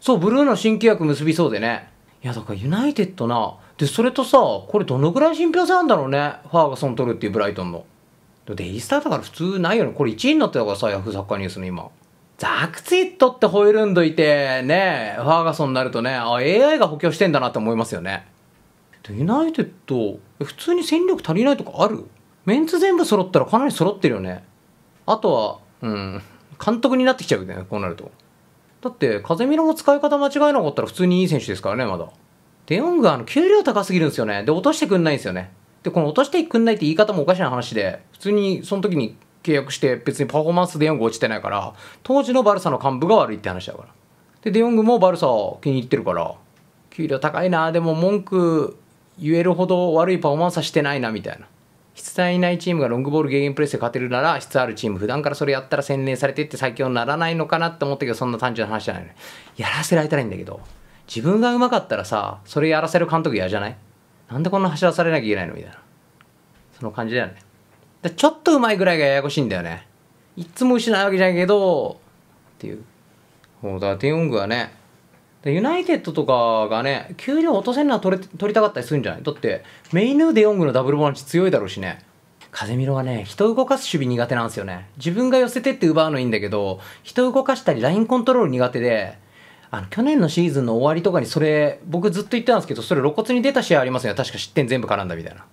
そうブルーの新規約結びそうでねいやだからユナイテッドなでそれとさこれどのぐらい信憑性あるんだろうねファーガソン取るっていうブライトンのでイースターだから普通ないよねこれ1位になってたからさヤフーサッカーニュースの今ザクツイットってホイールンドいてねファーガソンになるとねあ AI が補強してんだなって思いますよねでユナイテッド普通に戦力足りないとかあるメンツ全部揃ったらかなり揃ってるよねあとはうん監督になってきちゃうよねこうなるとだって風見も使い方間違えなかったら普通にいい選手ですからねまだデヨングはあの給料高すぎるんですよねで落としてくんないんですよねでこの落としてくんないって言い方もおかしな話で普通にその時に契約して別にパフォーマンスデヨング落ちてないから当時のバルサの幹部が悪いって話だからでデヨングもバルサ気に入ってるから給料高いなでも文句言えるほど悪いパフォーマンスはしてないなみたいな質いないチームがロングボールゲーゲンプレスで勝てるなら質あるチーム普段からそれやったら洗練されてって最強にならないのかなって思ったけどそんな単純な話じゃないの、ね、やらせられたらいいんだけど自分がうまかったらさそれやらせる監督嫌じゃないなんでこんな走らされなきゃいけないのみたいなその感じだよねだちょっとうまいぐらいがややこしいんだよねいつも失うわけじゃないけどっていうそうだテンングはねで、ユナイテッドとかがね、給料落とせんなら取れ取りたかったりするんじゃないだって、メイヌー・デ・ヨングのダブルボランチ強いだろうしね。風見ろはね、人動かす守備苦手なんですよね。自分が寄せてって奪うのいいんだけど、人動かしたりラインコントロール苦手で、あの、去年のシーズンの終わりとかにそれ、僕ずっと言ってたんですけど、それ露骨に出た試合ありますよね。確か失点全部絡んだみたいな。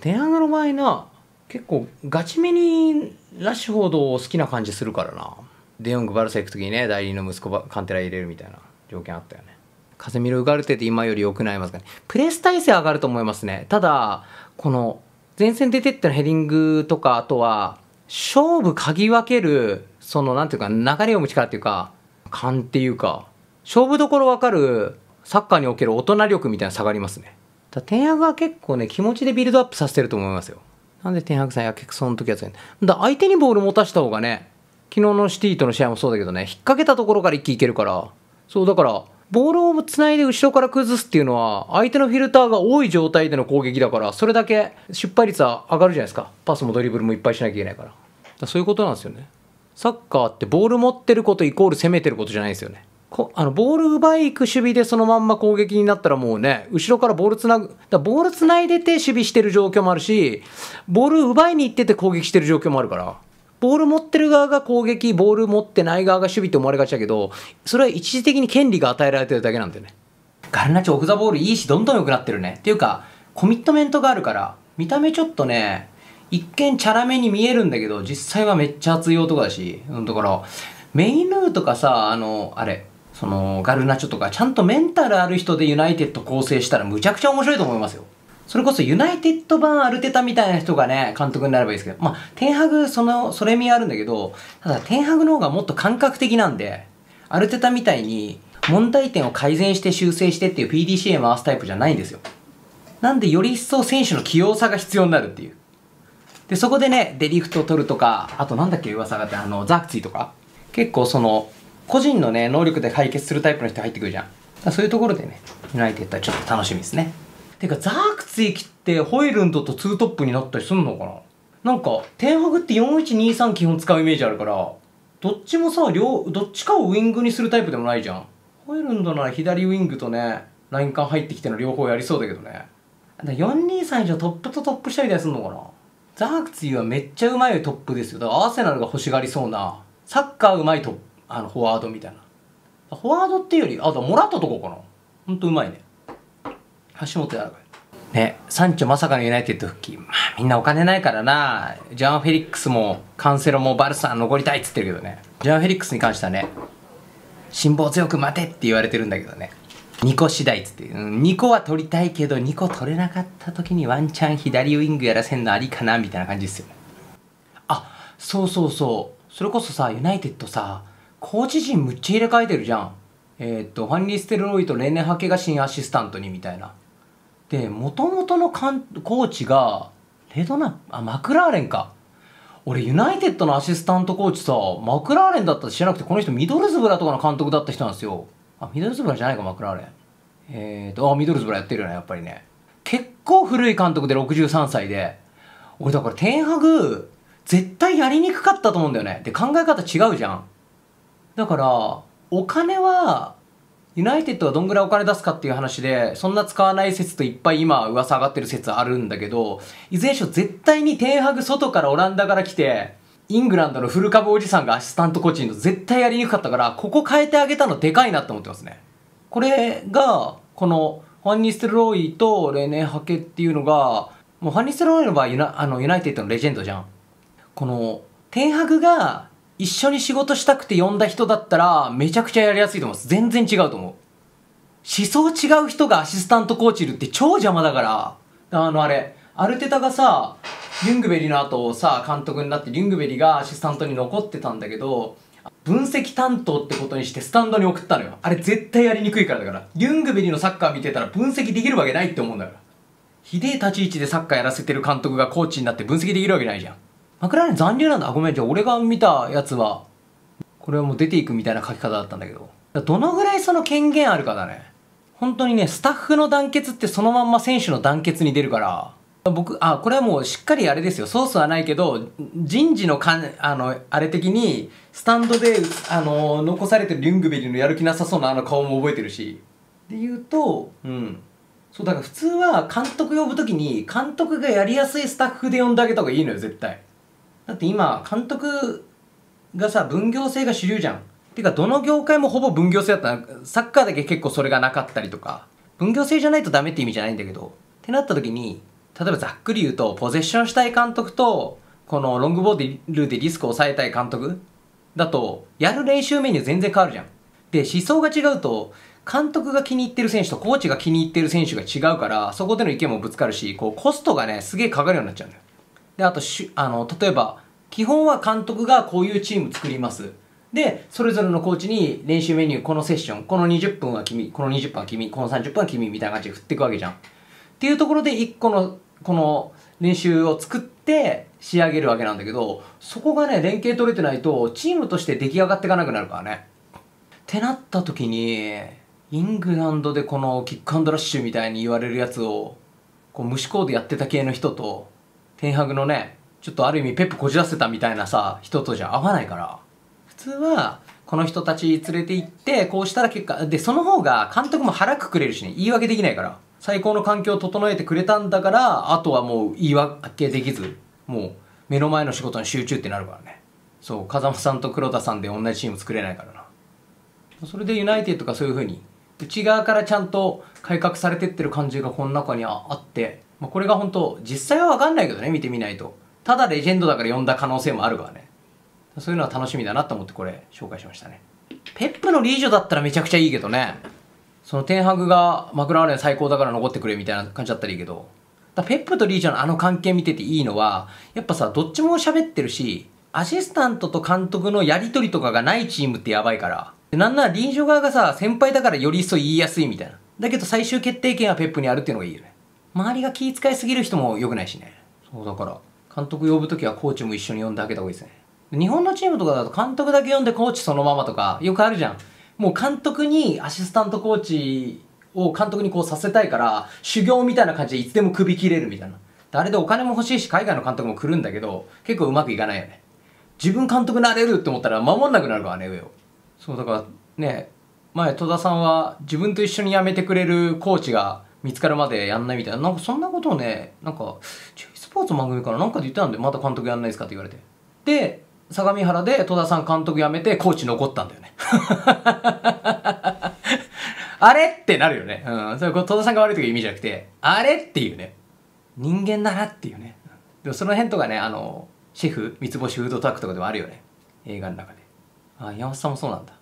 テアングの場合な、結構ガチめにラッシュフォードを好きな感じするからな。デヨングバルサ行く時にね、代理の息子カンテラ入れるみたいな。条件あったよね。カゼミロ・ウガルテって今より良くなりますかね。プレス体勢上がると思いますね。ただ、この前線出てってのヘディングとか、あとは、勝負嗅ぎ分ける、その、なんていうか、流れ読む力っていうか、勘っていうか、勝負どころ分かる、サッカーにおける大人力みたいな下がりますね。だ天白は結構ね、気持ちでビルドアップさせてると思いますよ。なんで天白さんやけくその時はつだ相手にボール持たした方がね、昨日のシティとの試合もそうだけどね、引っ掛けたところから一気いけるから、そう、だから、ボールをつないで後ろから崩すっていうのは、相手のフィルターが多い状態での攻撃だから、それだけ失敗率は上がるじゃないですか。パスもドリブルもいっぱいしなきゃいけないから。からそういうことなんですよね。サッカーってボール持ってることイコール攻めてることじゃないですよね。こあのボール奪い行く守備でそのまんま攻撃になったらもうね、後ろからボールつなぐ、だボールつないでて守備してる状況もあるし、ボール奪いに行ってて攻撃してる状況もあるから。ボール持ってる側が攻撃、ボール持ってない側が守備って思われがちだけど、それは一時的に権利が与えられてるだけなんだよね。ガルナチオフザボールいいし、どんどん良くなってるね。っていうか、コミットメントがあるから、見た目ちょっとね、一見チャラめに見えるんだけど、実際はめっちゃ熱い男だし、うん、だから、メイヌーとかさ、あの、あれ、その、ガルナチョとか、ちゃんとメンタルある人でユナイテッド構成したらむちゃくちゃ面白いと思いますよ。それこそユナイテッド版アルテタみたいな人がね、監督になればいいですけど、まあ、テンハグ、その、それ味あるんだけど、ただ、テンハグの方がもっと感覚的なんで、アルテタみたいに、問題点を改善して修正してっていう PDCA 回すタイプじゃないんですよ。なんで、より一層選手の器用さが必要になるっていう。で、そこでね、デリフト取るとか、あとなんだっけ、噂があって、あの、ザクツィとか、結構その、個人のね、能力で解決するタイプの人入ってくるじゃん。そういうところでね、ユナイテッドはちょっと楽しみですね。てかザークツイキってホイルンドとツートップになったりすんのかななんか天グって4123基本使うイメージあるからどっちもさ両どっちかをウイングにするタイプでもないじゃんホイルンドなら左ウイングとねライン間入ってきての両方やりそうだけどね423以上トップとトップしたりたりすんのかなザークツイはめっちゃうまいトップですよだからアーセナルが欲しがりそうなサッカーうまいトあのフォワードみたいなフォワードっていうよりあとモラっトとこかなほんとうまいね橋本やらい。ね、サンチョまさかのユナイテッド復帰。まあみんなお金ないからな。ジャン・フェリックスもカンセロもバルサ残りたいっつってるけどね。ジャン・フェリックスに関してはね、辛抱強く待てって言われてるんだけどね。2個次第っつって、うん、2個は取りたいけど2個取れなかった時にワンチャン左ウイングやらせんのありかなみたいな感じですよねあそうそうそうそれこそさユナイテッドさコーチ陣むっちゃ入れ替えてるじゃんえー、っとファンリー・ステルロイと例年ハケが新アシスタントにみたいなでもともとのコーチがレドナあマクラーレンか俺ユナイテッドのアシスタントコーチさマクラーレンだったら知らなくてこの人ミドルズブラとかの監督だった人なんですよあミドルズブラじゃないかマクラーレンえー、とあミドルズブラやってるよねやっぱりね結構古い監督で63歳で俺だからテンハグ絶対やりにくかったと思うんだよねで考え方違うじゃんだからお金はユナイテッドはどんぐらいお金出すかっていう話で、そんな使わない説といっぱい今噂上がってる説あるんだけど、いずれにしろ絶対にテンハグ外からオランダから来て、イングランドのフル株おじさんがアシスタントコーチンの絶対やりにくかったから、ここ変えてあげたのでかいなって思ってますね。これが、この、ファンニステロイとレネ・ハケっていうのが、もうファンニステロイの場合ユナあのユナイテッドのレジェンドじゃん。この、テンハグが一緒に仕事したくて呼んだ人だったら、めちゃくちゃやりやすいと思います。全然違うと思う。思想違う人がアシスタントコーチいるって超邪魔だから、あのあれ、アルテタがさ、リュングベリの後さ、監督になってリュングベリがアシスタントに残ってたんだけど、分析担当ってことにしてスタンドに送ったのよ。あれ絶対やりにくいからだから。リュングベリのサッカー見てたら分析できるわけないって思うんだから。ひでえ立ち位置でサッカーやらせてる監督がコーチになって分析できるわけないじゃん。マクラーレン残留なんだ。ごめん、じゃあ俺が見たやつは、これはもう出ていくみたいな書き方だったんだけど。どのぐらいその権限あるかだね。本当にね、スタッフの団結ってそのまんま選手の団結に出るから、僕、あ、これはもうしっかりあれですよ。ソースはないけど、人事のかん、あの、あれ的に、スタンドで、あの、残されてるリュングベリーのやる気なさそうなあの顔も覚えてるし。で言うと、うん。そう、だから普通は監督呼ぶときに、監督がやりやすいスタッフで呼んであげた方がいいのよ、絶対。だって今監督がさ分業制が主流じゃんっていうかどの業界もほぼ分業制だったらサッカーだけ結構それがなかったりとか分業制じゃないとダメって意味じゃないんだけどってなった時に例えばざっくり言うとポゼッションしたい監督とこのロングボールでリスクを抑えたい監督だとやる練習メニュー全然変わるじゃんで思想が違うと監督が気に入ってる選手とコーチが気に入ってる選手が違うからそこでの意見もぶつかるしこうコストがねすげえかかるようになっちゃうんだよであとしあの例えば基本は監督がこういうチーム作りますで、それぞれのコーチに練習メニュー、このセッション、この20分は君、この20分は君、この30分は君みたいな感じで振っていくわけじゃん。っていうところで1個の、この練習を作って仕上げるわけなんだけど、そこがね、連携取れてないと、チームとして出来上がっていかなくなるからね。ってなった時に、イングランドでこのキックアンドラッシュみたいに言われるやつを、こう、無思考でやってた系の人と、天白のねちょっとある意味ペップこじらせたみたいなさ人とじゃ合わないから普通はこの人たち連れて行ってこうしたら結果でその方が監督も腹くくれるしね言い訳できないから最高の環境を整えてくれたんだからあとはもう言い訳できずもう目の前の仕事に集中ってなるからねそう風間さんと黒田さんで同じチーム作れないからなそれでユナイテッドとかそういう風に内側からちゃんと改革されてってる感じがこの中にあってまあ、これが本当実際は分かんないけどね見てみないとただレジェンドだから呼んだ可能性もあるからねそういうのは楽しみだなと思ってこれ紹介しましたねペップのリージョだったらめちゃくちゃいいけどねそのテンハグがマクラーレン最高だから残ってくれみたいな感じだったらいいけどだペップとリージョのあの関係見てていいのはやっぱさどっちも喋ってるしアシスタントと監督のやり取りとかがないチームってやばいからなんなら臨ョ側がさ先輩だからより一層言いやすいみたいなだけど最終決定権はペップにあるっていうのがいいよね周りが気遣いすぎる人も良くないしね。そうだから、監督呼ぶときはコーチも一緒に呼んであげた方がいいですね。日本のチームとかだと監督だけ呼んでコーチそのままとか、よくあるじゃん。もう監督にアシスタントコーチを監督にこうさせたいから、修行みたいな感じでいつでも首切れるみたいな。あれでお金も欲しいし、海外の監督も来るんだけど、結構うまくいかないよね。自分監督なれるって思ったら守んなくなるからね、上を。そう、だからね、前戸田さんは自分と一緒に辞めてくれるコーチが見つかるまでやんないみたいななんかそんなことをねなんかスポーツ番組からなんかで言ってたんでまた監督やんないですかって言われてで相模原で戸田さん監督辞めてコーチ残ったんだよね あれってなるよね。うん。それ、戸田さんが悪いという意味じゃなくて、あれっていうね。人間だなっていうね。でもその辺とかね、あの、シェフ、三つ星フードタックとかでもあるよね。映画の中で。あ、山本さんもそうなんだ。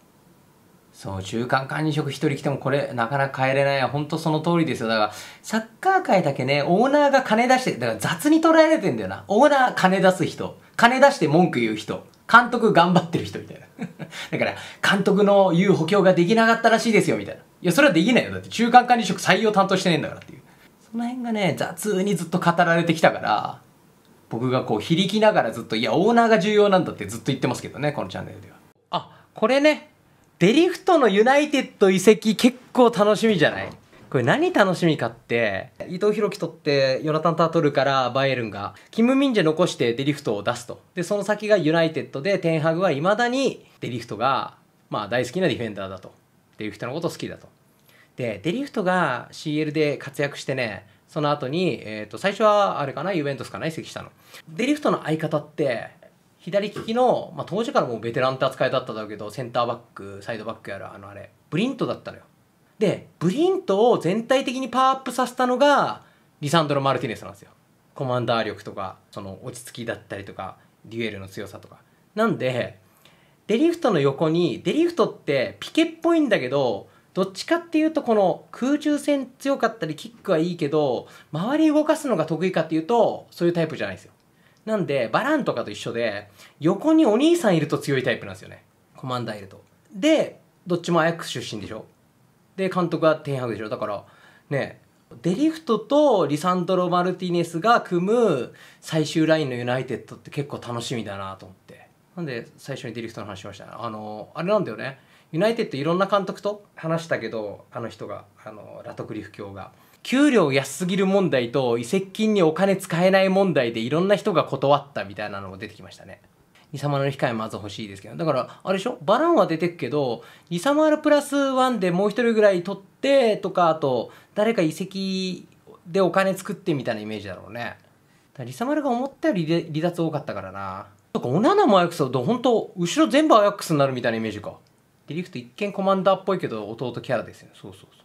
そう中間管理職1人来てもこれなかなか帰れない本当その通りですよだからサッカー界だけねオーナーが金出してだから雑に捉えられてんだよなオーナー金出す人金出して文句言う人監督頑張ってる人みたいな だから監督の言う補強ができなかったらしいですよみたいないやそれはできないよだって中間管理職採用担当してねえんだからっていうその辺がね雑にずっと語られてきたから僕がこう響きながらずっといやオーナーが重要なんだってずっと言ってますけどねこのチャンネルではあこれねデリフトのユナイテッド移籍結構楽しみじゃないこれ何楽しみかって、伊藤洋樹取って、ヨナタン・タートルからバイエルンが、キム・ミンジェ残してデリフトを出すと。で、その先がユナイテッドで、テンハグは未だにデリフトが、まあ大好きなディフェンダーだと。デリフトのこと好きだと。で、デリフトが CL で活躍してね、その後に、えっ、ー、と、最初はあれかな、ユベントスかな、移籍したの。デリフトの相方って、左利きの、まあ、当時からもうベテランって扱いだっただけどセンターバックサイドバックやらあのあれブリントだったのよでブリントを全体的にパワーアップさせたのがリサンドロ・マルティネスなんですよコマンダー力とかその落ち着きだったりとかデュエルの強さとかなんでデリフトの横にデリフトってピケっぽいんだけどどっちかっていうとこの空中戦強かったりキックはいいけど周り動かすのが得意かっていうとそういうタイプじゃないですよなんで、バランとかと一緒で、横にお兄さんいると強いタイプなんですよね。コマンダーいると。で、どっちもアヤックス出身でしょ。で、監督はテンハグでしょ。だから、ね、デリフトとリサンドロ・マルティネスが組む最終ラインのユナイテッドって結構楽しみだなと思って。なんで最初にデリフトの話しましたあの、あれなんだよね。ユナイテッドいろんな監督と話したけど、あの人が、あの、ラトクリフ卿が。給料安すぎる問題と移籍金にお金使えない問題でいろんな人が断ったみたいなのも出てきましたね。リサマルの控えまず欲しいですけど。だから、あれでしょバランは出てくけど、リサマルプラスワンでもう一人ぐらい取ってとか、あと、誰か移籍でお金作ってみたいなイメージだろうね。リサマルが思ったより離脱多かったからな。とか、オナナもアヤックスだと、ほんと、後ろ全部アヤックスになるみたいなイメージか。デリフト一見コマンダーっぽいけど、弟キャラですよね。そうそうそう。